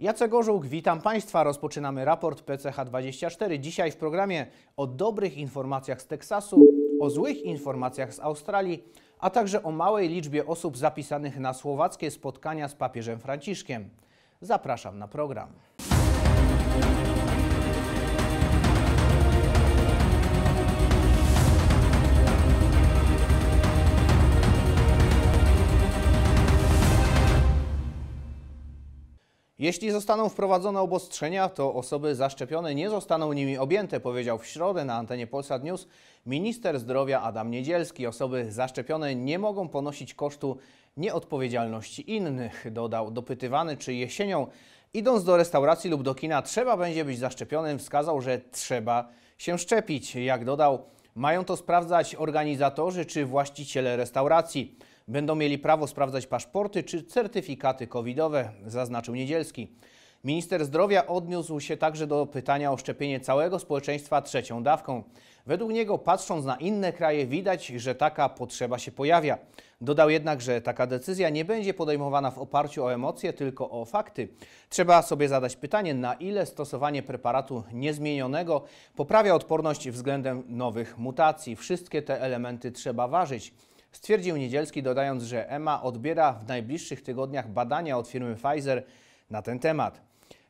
Jacek Orzuł, witam Państwa. Rozpoczynamy raport PCH24. Dzisiaj w programie o dobrych informacjach z Teksasu, o złych informacjach z Australii, a także o małej liczbie osób zapisanych na słowackie spotkania z papieżem Franciszkiem. Zapraszam na program. Jeśli zostaną wprowadzone obostrzenia, to osoby zaszczepione nie zostaną nimi objęte, powiedział w środę na antenie Polsat News minister zdrowia Adam Niedzielski. Osoby zaszczepione nie mogą ponosić kosztu nieodpowiedzialności innych, dodał dopytywany, czy jesienią idąc do restauracji lub do kina trzeba będzie być zaszczepionym, wskazał, że trzeba się szczepić. Jak dodał, mają to sprawdzać organizatorzy czy właściciele restauracji będą mieli prawo sprawdzać paszporty czy certyfikaty covidowe, zaznaczył Niedzielski. Minister zdrowia odniósł się także do pytania o szczepienie całego społeczeństwa trzecią dawką. Według niego, patrząc na inne kraje, widać, że taka potrzeba się pojawia. Dodał jednak, że taka decyzja nie będzie podejmowana w oparciu o emocje, tylko o fakty. Trzeba sobie zadać pytanie, na ile stosowanie preparatu niezmienionego poprawia odporność względem nowych mutacji. Wszystkie te elementy trzeba ważyć. Stwierdził Niedzielski, dodając, że EMA odbiera w najbliższych tygodniach badania od firmy Pfizer na ten temat.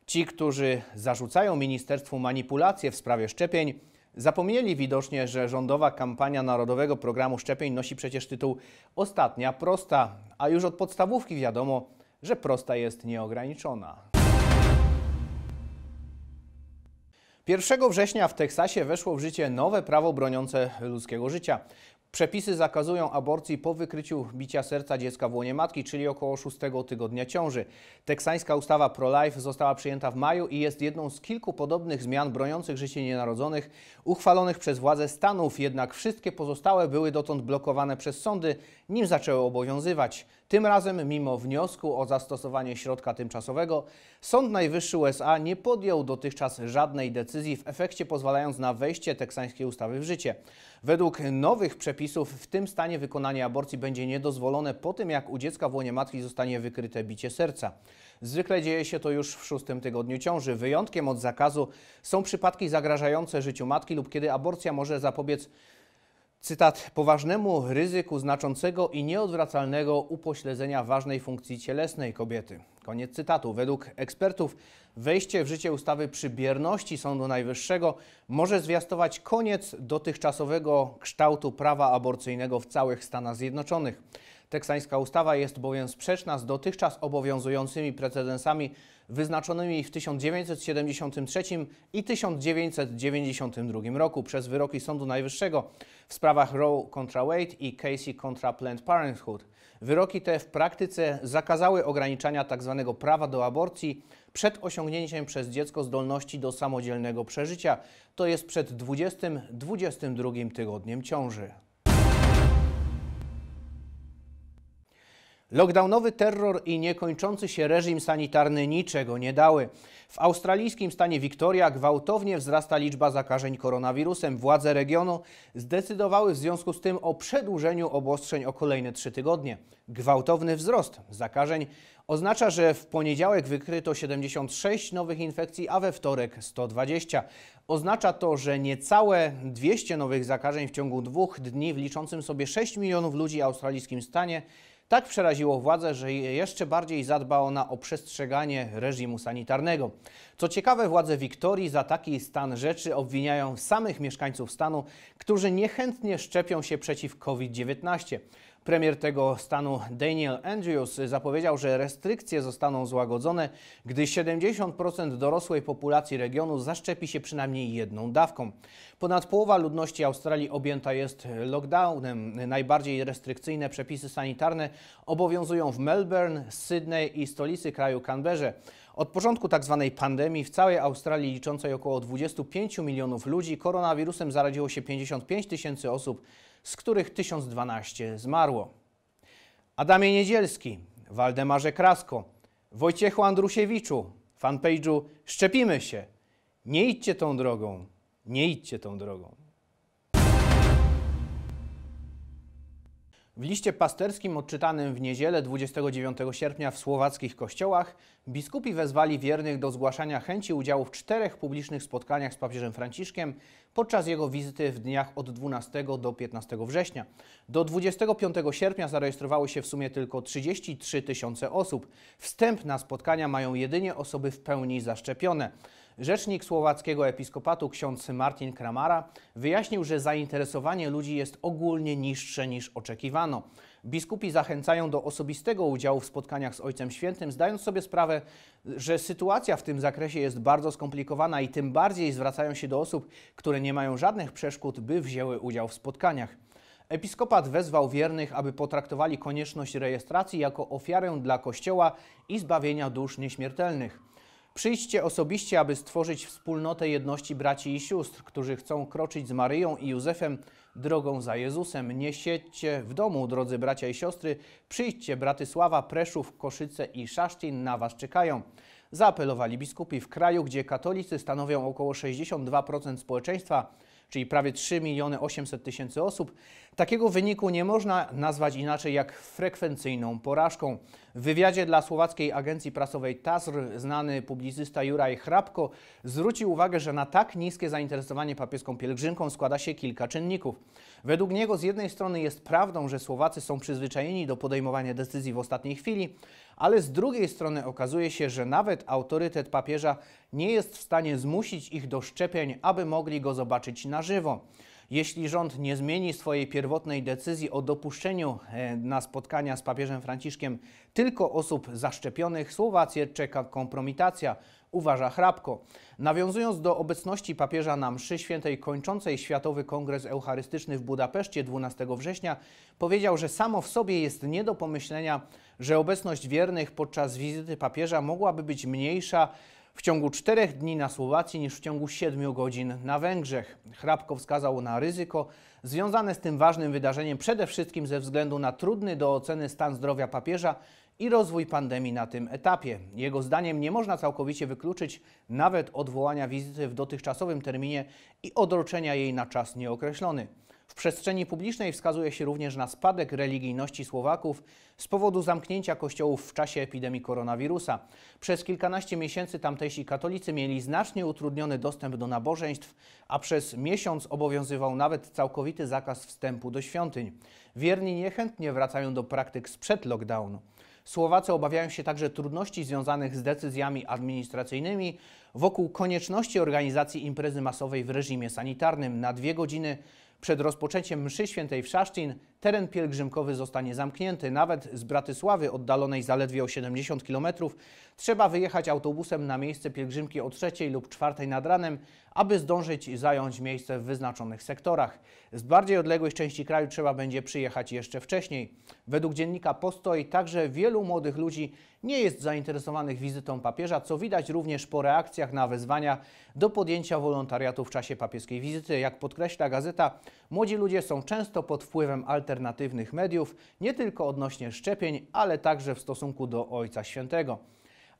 Ci, którzy zarzucają ministerstwu manipulacje w sprawie szczepień, zapomnieli widocznie, że rządowa kampania Narodowego Programu Szczepień nosi przecież tytuł Ostatnia prosta, a już od podstawówki wiadomo, że prosta jest nieograniczona. 1 września w Teksasie weszło w życie nowe prawo broniące ludzkiego życia. Przepisy zakazują aborcji po wykryciu bicia serca dziecka w łonie matki, czyli około 6 tygodnia ciąży. Teksańska ustawa pro-life została przyjęta w maju i jest jedną z kilku podobnych zmian broniących życie nienarodzonych uchwalonych przez władze Stanów, jednak wszystkie pozostałe były dotąd blokowane przez sądy, nim zaczęły obowiązywać. Tym razem, mimo wniosku o zastosowanie środka tymczasowego, Sąd Najwyższy USA nie podjął dotychczas żadnej decyzji, w efekcie pozwalając na wejście teksańskiej ustawy w życie. Według nowych przepisów w tym stanie wykonanie aborcji będzie niedozwolone po tym, jak u dziecka w łonie matki zostanie wykryte bicie serca. Zwykle dzieje się to już w szóstym tygodniu ciąży. Wyjątkiem od zakazu są przypadki zagrażające życiu matki lub kiedy aborcja może zapobiec Cytat: Poważnemu ryzyku znaczącego i nieodwracalnego upośledzenia ważnej funkcji cielesnej kobiety. Koniec cytatu. Według ekspertów wejście w życie ustawy przy bierności Sądu Najwyższego może zwiastować koniec dotychczasowego kształtu prawa aborcyjnego w całych Stanach Zjednoczonych. Teksańska ustawa jest bowiem sprzeczna z dotychczas obowiązującymi precedensami wyznaczonymi w 1973 i 1992 roku przez wyroki Sądu Najwyższego w sprawach Roe contra Wade i Casey contra Planned Parenthood. Wyroki te w praktyce zakazały ograniczania tzw. Tak prawa do aborcji przed osiągnięciem przez dziecko zdolności do samodzielnego przeżycia, to jest przed 20-22 tygodniem ciąży. Lockdownowy terror i niekończący się reżim sanitarny niczego nie dały. W australijskim stanie Victoria gwałtownie wzrasta liczba zakażeń koronawirusem. Władze regionu zdecydowały w związku z tym o przedłużeniu obostrzeń o kolejne trzy tygodnie. Gwałtowny wzrost zakażeń oznacza, że w poniedziałek wykryto 76 nowych infekcji, a we wtorek 120. Oznacza to, że niecałe 200 nowych zakażeń w ciągu dwóch dni w liczącym sobie 6 milionów ludzi australijskim stanie tak przeraziło władzę, że jeszcze bardziej zadba na o przestrzeganie reżimu sanitarnego. Co ciekawe, władze Wiktorii za taki stan rzeczy obwiniają samych mieszkańców stanu, którzy niechętnie szczepią się przeciw COVID-19. Premier tego stanu Daniel Andrews zapowiedział, że restrykcje zostaną złagodzone, gdy 70% dorosłej populacji regionu zaszczepi się przynajmniej jedną dawką. Ponad połowa ludności Australii objęta jest lockdownem. Najbardziej restrykcyjne przepisy sanitarne obowiązują w Melbourne, Sydney i stolicy kraju Canberra. Od początku tzw. Tak pandemii w całej Australii liczącej około 25 milionów ludzi koronawirusem zaradziło się 55 tysięcy osób, z których 1012 zmarło. Adamie Niedzielski, Waldemarze Krasko, Wojciechu Andrusiewiczu, fanpage'u Szczepimy się. Nie idźcie tą drogą, nie idźcie tą drogą. W liście pasterskim odczytanym w niedzielę 29 sierpnia w słowackich kościołach biskupi wezwali wiernych do zgłaszania chęci udziału w czterech publicznych spotkaniach z papieżem Franciszkiem podczas jego wizyty w dniach od 12 do 15 września. Do 25 sierpnia zarejestrowało się w sumie tylko 33 tysiące osób. Wstęp na spotkania mają jedynie osoby w pełni zaszczepione. Rzecznik słowackiego episkopatu ksiądz Martin Kramara wyjaśnił, że zainteresowanie ludzi jest ogólnie niższe niż oczekiwano. Biskupi zachęcają do osobistego udziału w spotkaniach z Ojcem Świętym, zdając sobie sprawę, że sytuacja w tym zakresie jest bardzo skomplikowana i tym bardziej zwracają się do osób, które nie mają żadnych przeszkód, by wzięły udział w spotkaniach. Episkopat wezwał wiernych, aby potraktowali konieczność rejestracji jako ofiarę dla Kościoła i zbawienia dusz nieśmiertelnych. Przyjście osobiście, aby stworzyć wspólnotę jedności braci i sióstr, którzy chcą kroczyć z Maryją i Józefem drogą za Jezusem. Nie siedźcie w domu, drodzy bracia i siostry. Przyjdźcie, Bratysława, Preszów, Koszyce i Szaszcin na Was czekają. Zaapelowali biskupi w kraju, gdzie katolicy stanowią około 62% społeczeństwa czyli prawie 3 miliony 800 tysięcy osób, takiego wyniku nie można nazwać inaczej jak frekwencyjną porażką. W wywiadzie dla słowackiej agencji prasowej TASR znany publicysta Juraj Hrabko zwrócił uwagę, że na tak niskie zainteresowanie papieską pielgrzymką składa się kilka czynników. Według niego z jednej strony jest prawdą, że Słowacy są przyzwyczajeni do podejmowania decyzji w ostatniej chwili, ale z drugiej strony okazuje się, że nawet autorytet papieża nie jest w stanie zmusić ich do szczepień, aby mogli go zobaczyć na żywo. Jeśli rząd nie zmieni swojej pierwotnej decyzji o dopuszczeniu e, na spotkania z papieżem Franciszkiem tylko osób zaszczepionych, Słowację czeka kompromitacja uważa Hrabko. Nawiązując do obecności papieża na mszy świętej kończącej Światowy Kongres Eucharystyczny w Budapeszcie 12 września, powiedział, że samo w sobie jest nie do pomyślenia, że obecność wiernych podczas wizyty papieża mogłaby być mniejsza w ciągu czterech dni na Słowacji niż w ciągu siedmiu godzin na Węgrzech. Hrabko wskazał na ryzyko, związane z tym ważnym wydarzeniem przede wszystkim ze względu na trudny do oceny stan zdrowia papieża i rozwój pandemii na tym etapie. Jego zdaniem nie można całkowicie wykluczyć nawet odwołania wizyty w dotychczasowym terminie i odroczenia jej na czas nieokreślony. W przestrzeni publicznej wskazuje się również na spadek religijności Słowaków z powodu zamknięcia kościołów w czasie epidemii koronawirusa. Przez kilkanaście miesięcy tamtejsi katolicy mieli znacznie utrudniony dostęp do nabożeństw, a przez miesiąc obowiązywał nawet całkowity zakaz wstępu do świątyń. Wierni niechętnie wracają do praktyk sprzed lockdownu. Słowacy obawiają się także trudności związanych z decyzjami administracyjnymi wokół konieczności organizacji imprezy masowej w reżimie sanitarnym na dwie godziny przed rozpoczęciem mszy świętej w Szaszcin teren pielgrzymkowy zostanie zamknięty. Nawet z Bratysławy, oddalonej zaledwie o 70 km, trzeba wyjechać autobusem na miejsce pielgrzymki o 3 lub 4 nad ranem, aby zdążyć zająć miejsce w wyznaczonych sektorach. Z bardziej odległych części kraju trzeba będzie przyjechać jeszcze wcześniej. Według dziennika Postoj także wielu młodych ludzi nie jest zainteresowanych wizytą papieża, co widać również po reakcjach na wezwania do podjęcia wolontariatu w czasie papieskiej wizyty. Jak podkreśla gazeta, młodzi ludzie są często pod wpływem alternatywy alternatywnych mediów, nie tylko odnośnie szczepień, ale także w stosunku do Ojca Świętego.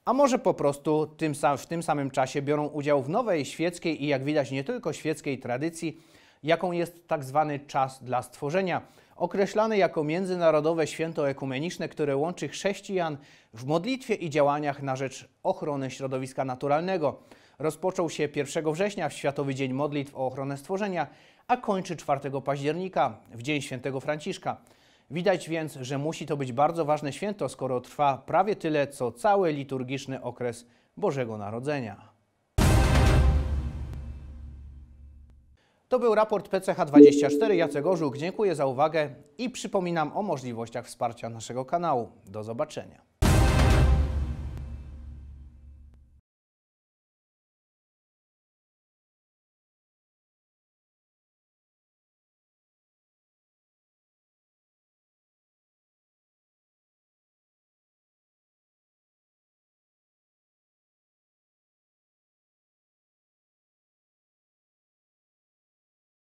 A może po prostu tym sam, w tym samym czasie biorą udział w nowej świeckiej i jak widać nie tylko świeckiej tradycji, jaką jest tak zwany czas dla stworzenia, określany jako międzynarodowe święto ekumeniczne, które łączy chrześcijan w modlitwie i działaniach na rzecz ochrony środowiska naturalnego. Rozpoczął się 1 września w Światowy Dzień Modlitw o Ochronę Stworzenia, a kończy 4 października, w Dzień Świętego Franciszka. Widać więc, że musi to być bardzo ważne święto, skoro trwa prawie tyle, co cały liturgiczny okres Bożego Narodzenia. To był raport PCH24. Jacek Orzuk, dziękuję za uwagę i przypominam o możliwościach wsparcia naszego kanału. Do zobaczenia.